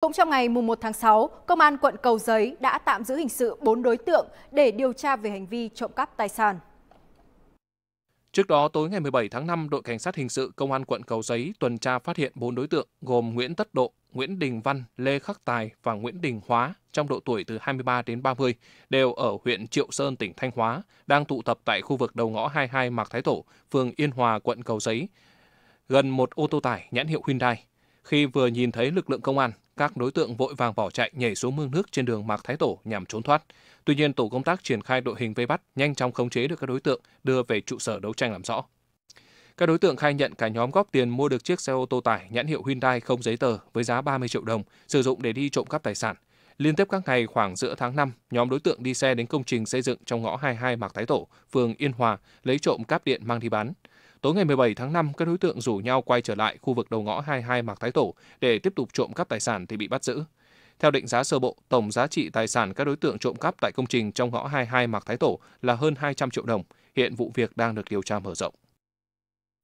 Cũng trong ngày 1 tháng 6, Công an quận Cầu Giấy đã tạm giữ hình sự 4 đối tượng để điều tra về hành vi trộm cắp tài sản. Trước đó, tối ngày 17 tháng 5, đội cảnh sát hình sự Công an quận Cầu Giấy tuần tra phát hiện 4 đối tượng gồm Nguyễn Tất Độ, Nguyễn Đình Văn, Lê Khắc Tài và Nguyễn Đình Hóa trong độ tuổi từ 23 đến 30 đều ở huyện Triệu Sơn, tỉnh Thanh Hóa, đang tụ tập tại khu vực đầu ngõ 22 Mạc Thái Tổ, phường Yên Hòa, quận Cầu Giấy, gần một ô tô tải nhãn hiệu Hyundai. Khi vừa nhìn thấy lực lượng công an, các đối tượng vội vàng bỏ chạy nhảy xuống mương nước trên đường Mạc Thái Tổ nhằm trốn thoát. Tuy nhiên, tổ công tác triển khai đội hình vây bắt, nhanh chóng khống chế được các đối tượng, đưa về trụ sở đấu tranh làm rõ. Các đối tượng khai nhận cả nhóm góp tiền mua được chiếc xe ô tô tải nhãn hiệu Hyundai không giấy tờ với giá 30 triệu đồng, sử dụng để đi trộm cắp tài sản. Liên tiếp các ngày khoảng giữa tháng 5, nhóm đối tượng đi xe đến công trình xây dựng trong ngõ 22 Mạc Thái Tổ, phường Yên Hòa, lấy trộm cáp điện mang đi bán. Tối ngày 17 tháng 5, các đối tượng rủ nhau quay trở lại khu vực đầu ngõ 22 Mạc Thái Tổ để tiếp tục trộm cắp tài sản thì bị bắt giữ. Theo định giá sơ bộ, tổng giá trị tài sản các đối tượng trộm cắp tại công trình trong ngõ 22 Mạc Thái Tổ là hơn 200 triệu đồng. Hiện vụ việc đang được điều tra mở rộng.